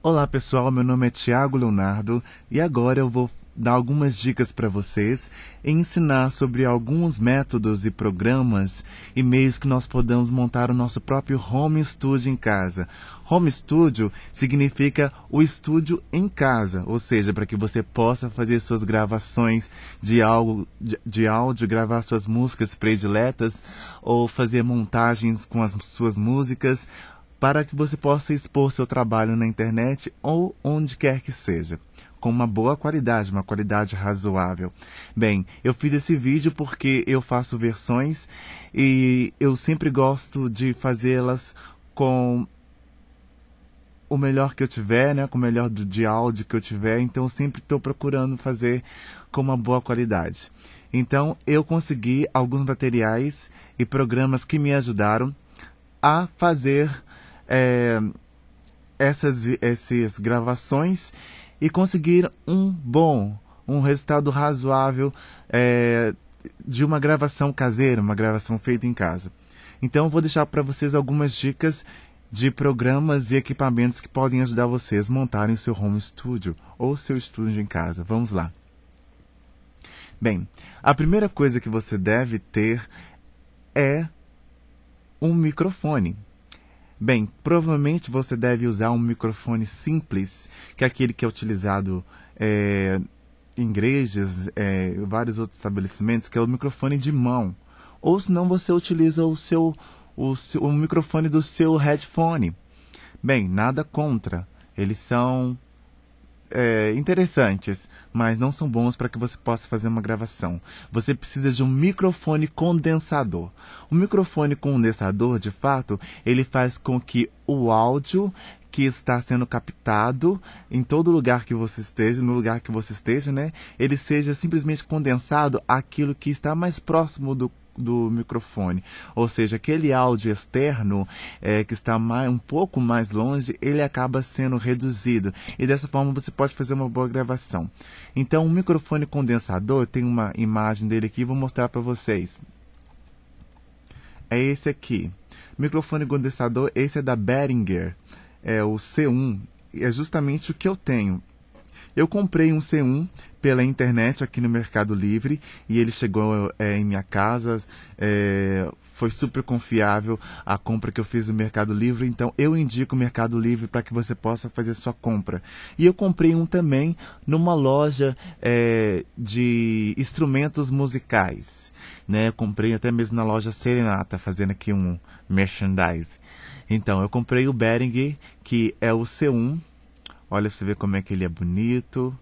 Olá pessoal, meu nome é Tiago Leonardo e agora eu vou dar algumas dicas para vocês e ensinar sobre alguns métodos e programas e meios que nós podemos montar o nosso próprio home studio em casa. Home studio significa o estúdio em casa, ou seja, para que você possa fazer suas gravações de, algo, de, de áudio, gravar suas músicas prediletas ou fazer montagens com as suas músicas para que você possa expor seu trabalho na internet ou onde quer que seja, com uma boa qualidade, uma qualidade razoável. Bem, eu fiz esse vídeo porque eu faço versões e eu sempre gosto de fazê-las com o melhor que eu tiver, né, com o melhor de áudio que eu tiver, então eu sempre estou procurando fazer com uma boa qualidade. Então eu consegui alguns materiais e programas que me ajudaram a fazer é, essas, essas gravações e conseguir um bom, um resultado razoável é, de uma gravação caseira, uma gravação feita em casa. Então, vou deixar para vocês algumas dicas de programas e equipamentos que podem ajudar vocês a montarem o seu home studio ou seu estúdio em casa. Vamos lá. Bem, a primeira coisa que você deve ter é um microfone. Bem, provavelmente você deve usar um microfone simples, que é aquele que é utilizado é, em igrejas, é, vários outros estabelecimentos, que é o microfone de mão. Ou se não, você utiliza o seu, o seu o microfone do seu headphone. Bem, nada contra. Eles são é, interessantes, mas não são bons para que você possa fazer uma gravação. Você precisa de um microfone condensador. O microfone condensador, de fato, ele faz com que o áudio que está sendo captado em todo lugar que você esteja, no lugar que você esteja, né? Ele seja simplesmente condensado àquilo que está mais próximo do do microfone. Ou seja, aquele áudio externo é, que está mais, um pouco mais longe, ele acaba sendo reduzido. E dessa forma você pode fazer uma boa gravação. Então, o microfone condensador, tem uma imagem dele aqui, vou mostrar para vocês. É esse aqui. Microfone condensador, esse é da Behringer, é o C1. É justamente o que eu tenho. Eu comprei um C1 pela internet aqui no Mercado Livre e ele chegou é, em minha casa. É, foi super confiável a compra que eu fiz no Mercado Livre, então eu indico o Mercado Livre para que você possa fazer sua compra. E eu comprei um também numa loja é, de instrumentos musicais, né? Eu comprei até mesmo na loja Serenata, fazendo aqui um merchandise. Então, eu comprei o Behringer, que é o C1. Olha pra você ver como é que ele é bonito.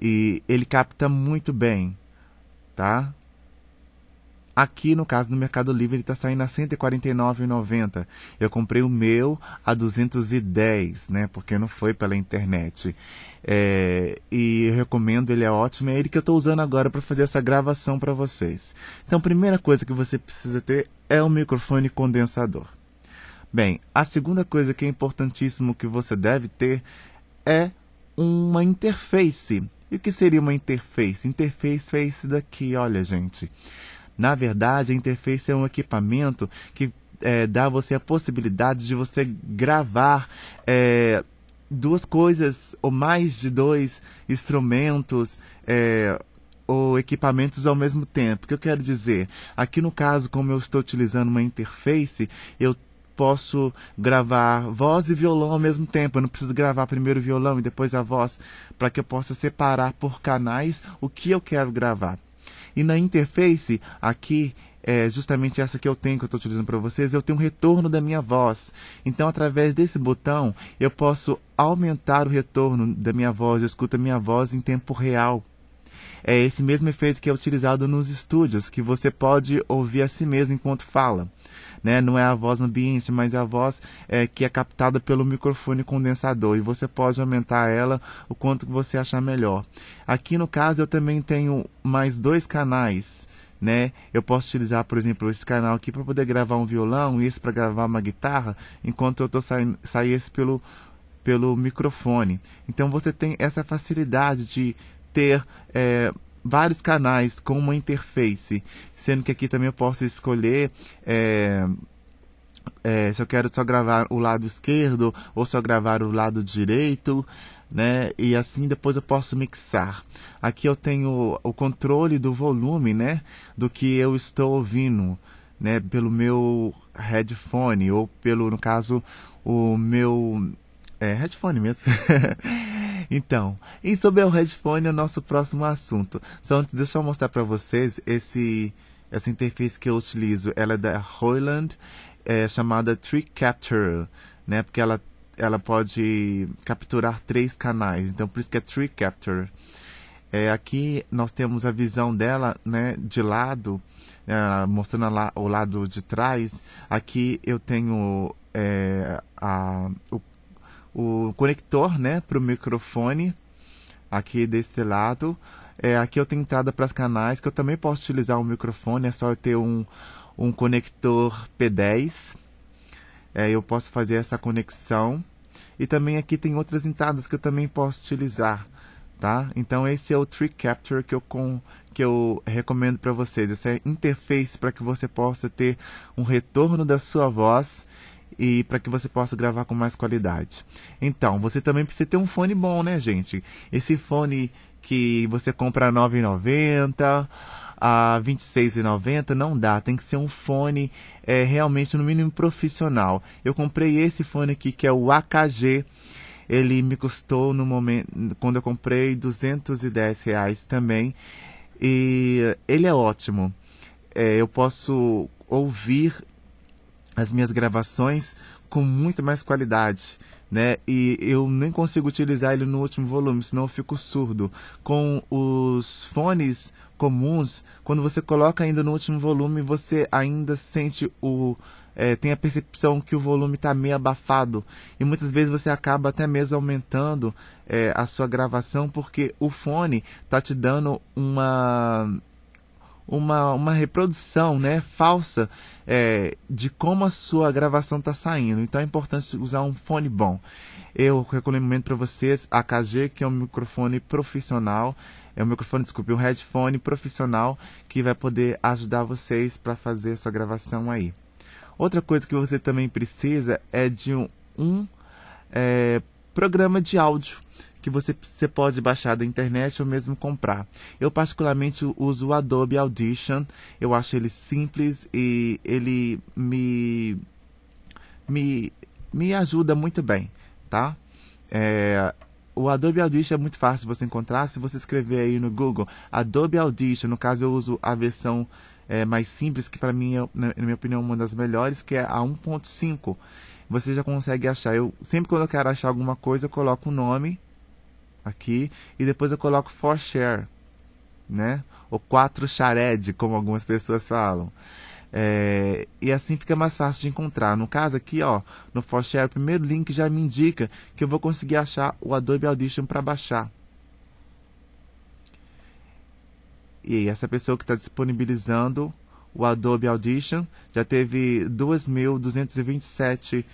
E ele capta muito bem, tá? Aqui, no caso do Mercado Livre, ele está saindo a 149,90. Eu comprei o meu a 210, né? Porque não foi pela internet. É, e eu recomendo, ele é ótimo. É ele que eu estou usando agora para fazer essa gravação para vocês. Então, primeira coisa que você precisa ter é um microfone condensador. Bem, a segunda coisa que é importantíssimo que você deve ter é uma interface e o que seria uma interface? Interface é esse daqui, olha, gente. Na verdade, a interface é um equipamento que é, dá a você a possibilidade de você gravar é, duas coisas ou mais de dois instrumentos é, ou equipamentos ao mesmo tempo. O que eu quero dizer? Aqui no caso, como eu estou utilizando uma interface, eu posso gravar voz e violão ao mesmo tempo. Eu não preciso gravar primeiro o violão e depois a voz, para que eu possa separar por canais o que eu quero gravar. E na interface, aqui é justamente essa que eu tenho que eu estou utilizando para vocês, eu tenho um retorno da minha voz. Então, através desse botão, eu posso aumentar o retorno da minha voz, eu escuto a minha voz em tempo real. É esse mesmo efeito que é utilizado nos estúdios, que você pode ouvir a si mesmo enquanto fala né? Não é a voz ambiente, mas é a voz é, que é captada pelo microfone condensador e você pode aumentar ela o quanto você achar melhor. Aqui no caso eu também tenho mais dois canais né? Eu posso utilizar, por exemplo, esse canal aqui para poder gravar um violão e esse para gravar uma guitarra, enquanto eu estou saindo, sair esse pelo pelo microfone. Então você tem essa facilidade de ter é, vários canais com uma interface, sendo que aqui também eu posso escolher é, é, se eu quero só gravar o lado esquerdo ou só gravar o lado direito, né? E assim depois eu posso mixar. Aqui eu tenho o controle do volume, né? Do que eu estou ouvindo, né? Pelo meu headphone ou pelo, no caso, o meu é, headphone mesmo. então, e sobre o headphone é o nosso próximo assunto. Só antes, deixa eu mostrar para vocês esse, essa interface que eu utilizo. Ela é da Roland, é chamada Tree Capture, né? Porque ela, ela pode capturar três canais, então por isso que é Tree Capture. É, aqui nós temos a visão dela né, de lado, é, mostrando lá o lado de trás. Aqui eu tenho é, a, o o conector né, para o microfone aqui deste lado. É, aqui eu tenho entrada para os canais, que eu também posso utilizar o microfone, é só eu ter um, um conector P10. É, eu posso fazer essa conexão. E também aqui tem outras entradas que eu também posso utilizar, tá? Então esse é o Tree Capture que eu, com, que eu recomendo para vocês. Essa é interface para que você possa ter um retorno da sua voz e para que você possa gravar com mais qualidade. Então, você também precisa ter um fone bom, né, gente? Esse fone que você compra a 9,90 a 26,90 não dá, tem que ser um fone é, realmente no mínimo profissional. Eu comprei esse fone aqui que é o AKG ele me custou no momento quando eu comprei 210 reais também e ele é ótimo é, eu posso ouvir as minhas gravações com muito mais qualidade. Né? E eu nem consigo utilizar ele no último volume, senão eu fico surdo. Com os fones comuns, quando você coloca ainda no último volume, você ainda sente o. É, tem a percepção que o volume está meio abafado. E muitas vezes você acaba até mesmo aumentando é, a sua gravação, porque o fone está te dando uma uma, uma reprodução né, falsa é, de como a sua gravação está saindo. Então é importante usar um fone bom. Eu recomendo para vocês a KG, que é um microfone profissional. É um microfone, desculpe, um headphone profissional que vai poder ajudar vocês para fazer a sua gravação aí. Outra coisa que você também precisa é de um, um é, programa de áudio que você, você pode baixar da internet ou mesmo comprar. Eu particularmente uso o Adobe Audition, eu acho ele simples e ele me me, me ajuda muito bem, tá? É, o Adobe Audition é muito fácil de você encontrar se você escrever aí no Google Adobe Audition. No caso, eu uso a versão é, mais simples, que para mim, é, na minha opinião, uma das melhores, que é a 1.5. Você já consegue achar. Eu sempre quando eu quero achar alguma coisa, eu coloco o um nome aqui e depois eu coloco for share, né? Ou 4 shared, como algumas pessoas falam. É, e assim fica mais fácil de encontrar. No caso aqui, ó, no for share, o primeiro link já me indica que eu vou conseguir achar o Adobe Audition para baixar. E essa pessoa que está disponibilizando o Adobe Audition já teve 2.227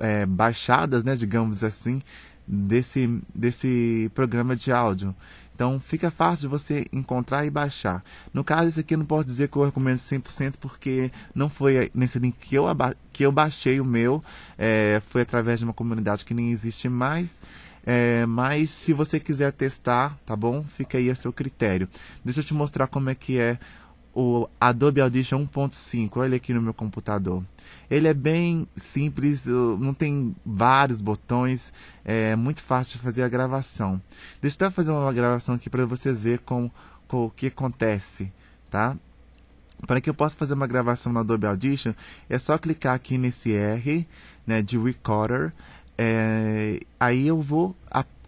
é, baixadas, né, digamos assim, desse, desse programa de áudio. Então fica fácil de você encontrar e baixar. No caso, esse aqui eu não posso dizer que eu recomendo 100% porque não foi nesse link que eu, que eu baixei o meu, é, foi através de uma comunidade que nem existe mais. É, mas se você quiser testar, tá bom? Fica aí a seu critério. Deixa eu te mostrar como é que é o Adobe Audition 1.5, olha aqui no meu computador. Ele é bem simples, não tem vários botões, é muito fácil de fazer a gravação. Deixa eu fazer uma gravação aqui para vocês verem com, com o que acontece, tá? Para que eu possa fazer uma gravação no Adobe Audition, é só clicar aqui nesse R, né, de Recorder, é, aí eu vou,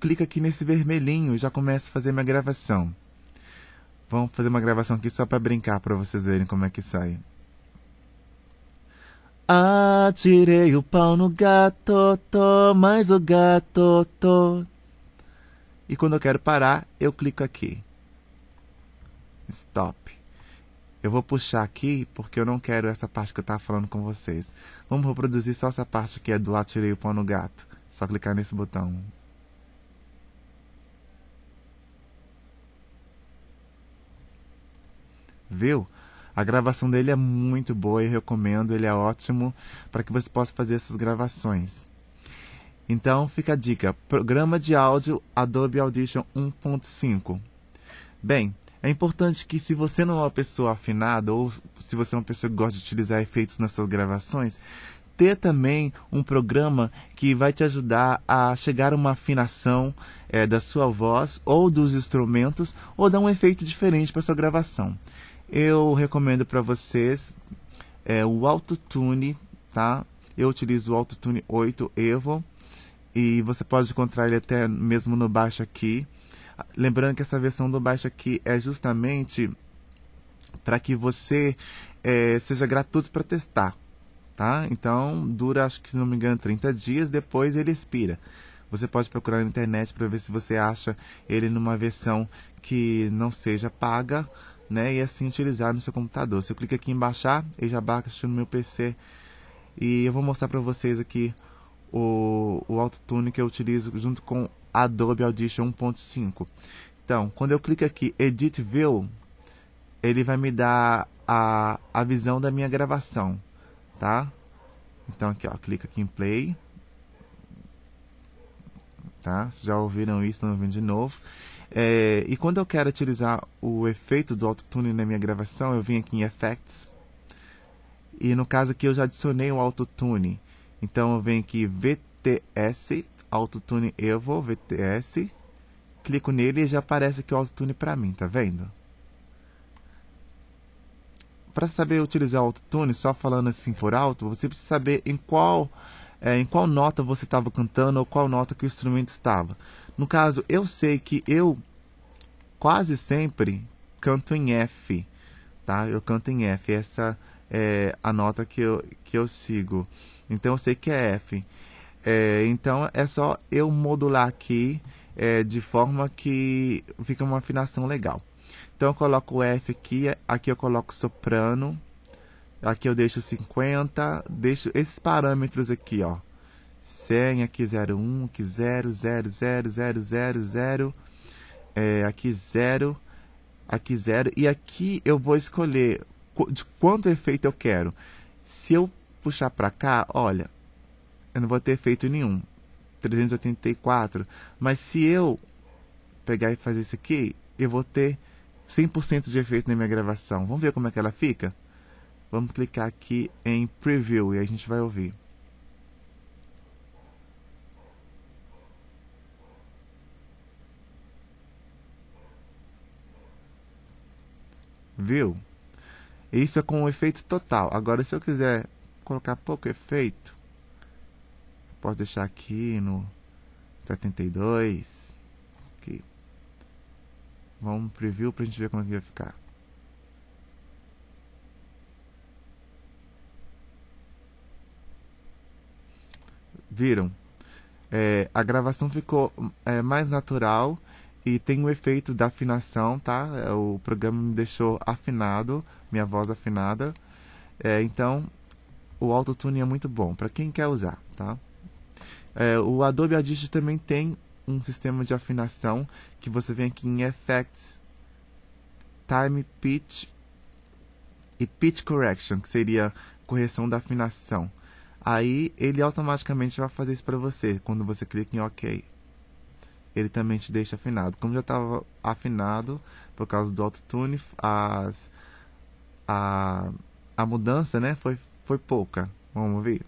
clica aqui nesse vermelhinho e já começo a fazer minha gravação. Vamos fazer uma gravação aqui só para brincar, para vocês verem como é que sai. Atirei o pau no gato, tô, mais o gato, tô. E quando eu quero parar, eu clico aqui. Stop. Eu vou puxar aqui porque eu não quero essa parte que eu tava falando com vocês. Vamos reproduzir só essa parte que é do atirei o pau no gato. Só clicar nesse botão. a gravação dele é muito boa e recomendo, ele é ótimo para que você possa fazer essas gravações. Então fica a dica: programa de áudio Adobe Audition 1.5. Bem, é importante que se você não é uma pessoa afinada ou se você é uma pessoa que gosta de utilizar efeitos nas suas gravações, ter também um programa que vai te ajudar a chegar a uma afinação é, da sua voz ou dos instrumentos ou dar um efeito diferente para sua gravação. Eu recomendo para vocês é, o Autotune, tá? Eu utilizo o Autotune 8 Evo e você pode encontrar ele até mesmo no baixo aqui. Lembrando que essa versão do baixo aqui é justamente para que você é, seja gratuito para testar, tá? Então dura, acho que se não me engano, 30 dias, depois ele expira. Você pode procurar na internet para ver se você acha ele numa versão que não seja paga né, e assim utilizar no seu computador. Se eu clico aqui em baixar, ele já baixa no meu PC. E eu vou mostrar para vocês aqui o, o autotune que eu utilizo junto com Adobe Audition 1.5. Então, quando eu clico aqui Edit View, ele vai me dar a, a visão da minha gravação, tá? Então aqui, ó, clica aqui em Play tá? Já ouviram isso, estão ouvindo de novo. É, e quando eu quero utilizar o efeito do autotune na minha gravação, eu vim aqui em Effects. E no caso aqui eu já adicionei o autotune. Então eu venho aqui VTS, Autotune Evo, VTS. Clico nele e já aparece aqui o autotune para mim, tá vendo? Para saber utilizar o autotune, só falando assim por alto, você precisa saber em qual é, em qual nota você estava cantando ou qual nota que o instrumento estava. No caso, eu sei que eu quase sempre canto em F, tá? Eu canto em F, essa é a nota que eu, que eu sigo. Então eu sei que é F. É, então é só eu modular aqui é, de forma que fica uma afinação legal. Então eu coloco o F aqui, aqui eu coloco soprano. Aqui eu deixo 50, deixo esses parâmetros aqui, ó. 100, aqui 01, aqui 0, 0, 0, 0, 0, 0, é, aqui 0, aqui 0. E aqui eu vou escolher de quanto efeito eu quero. Se eu puxar para cá, olha, eu não vou ter efeito nenhum. 384. Mas se eu pegar e fazer isso aqui, eu vou ter 100% de efeito na minha gravação. Vamos ver como é que ela fica? Vamos clicar aqui em Preview e a gente vai ouvir. Viu? Isso é com o efeito total. Agora, se eu quiser colocar pouco efeito, posso deixar aqui no 72. Aqui. Vamos preview para a gente ver como é que vai ficar. Viram? É, a gravação ficou é, mais natural e tem o efeito da afinação, tá? É, o programa me deixou afinado, minha voz afinada. É, então, o autotune é muito bom para quem quer usar, tá? É, o Adobe Audition também tem um sistema de afinação que você vem aqui em Effects, Time Pitch e Pitch Correction, que seria correção da afinação. Aí ele automaticamente vai fazer isso para você quando você clica em OK. Ele também te deixa afinado. Como já estava afinado por causa do autotune, as a a mudança, né, foi foi pouca. Vamos ver.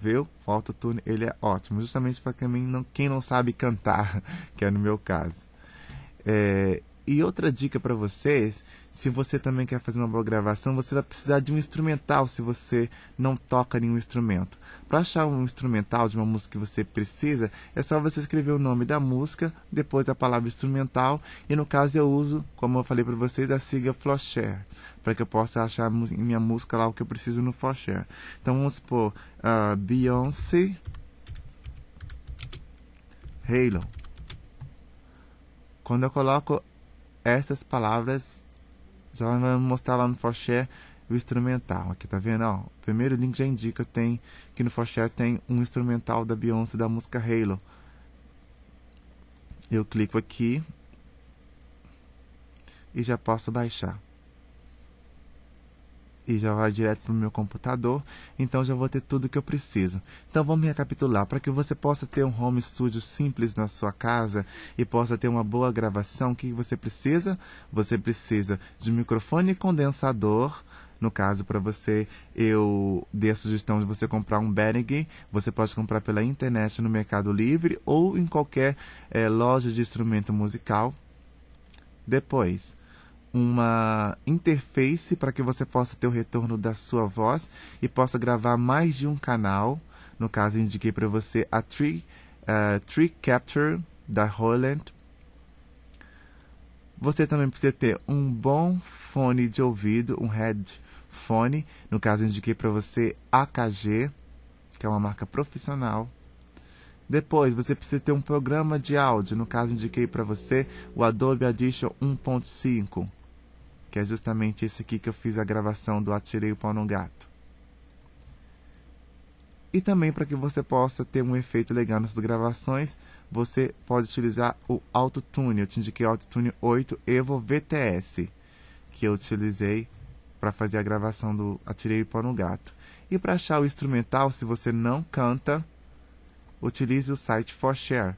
Viu? O autotune ele é ótimo, justamente para quem não, quem não sabe cantar, que é no meu caso. É, e outra dica para vocês, se você também quer fazer uma boa gravação, você vai precisar de um instrumental se você não toca nenhum instrumento. Para achar um instrumental de uma música que você precisa, é só você escrever o nome da música, depois a palavra instrumental, e no caso eu uso, como eu falei para vocês, a sigla Flowshare, para que eu possa achar minha música lá o que eu preciso no Flowshare. Então vamos supor, uh, Beyoncé Halo. Quando eu coloco essas palavras já vai mostrar lá no Forshare o instrumental. Aqui tá vendo, ó, o primeiro link já indica tem que no Forshare tem um instrumental da Beyoncé da música Halo. Eu clico aqui e já posso baixar e já vai direto para o meu computador, então já vou ter tudo que eu preciso. Então vamos recapitular, para que você possa ter um home studio simples na sua casa e possa ter uma boa gravação, o que você precisa? Você precisa de um microfone condensador, no caso, para você, eu dei a sugestão de você comprar um Behringer. Você pode comprar pela internet no Mercado Livre ou em qualquer é, loja de instrumento musical. Depois, uma interface para que você possa ter o retorno da sua voz e possa gravar mais de um canal. No caso, indiquei para você a Tree, uh, Tree Capture da Roland. Você também precisa ter um bom fone de ouvido, um headphone. No caso, indiquei para você AKG, que é uma marca profissional. Depois, você precisa ter um programa de áudio. No caso, indiquei para você o Adobe Audition 1.5 que é justamente esse aqui que eu fiz a gravação do Atirei o Pau no Gato. E também para que você possa ter um efeito legal nessas gravações, você pode utilizar o Autotune. Eu te indiquei o Autotune 8 Evo VTS, que eu utilizei para fazer a gravação do Atirei o Pau no Gato. E para achar o instrumental, se você não canta, utilize o site Share.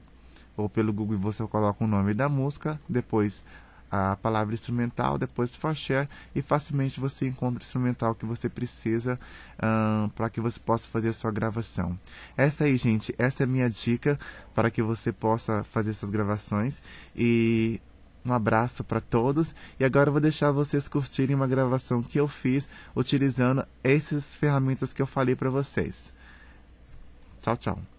Ou pelo Google você coloca o nome da música, depois a palavra instrumental, depois for share e facilmente você encontra o instrumental que você precisa um, para que você possa fazer a sua gravação. Essa aí, gente, essa é a minha dica para que você possa fazer essas gravações e um abraço para todos e agora eu vou deixar vocês curtirem uma gravação que eu fiz utilizando essas ferramentas que eu falei para vocês. Tchau, tchau.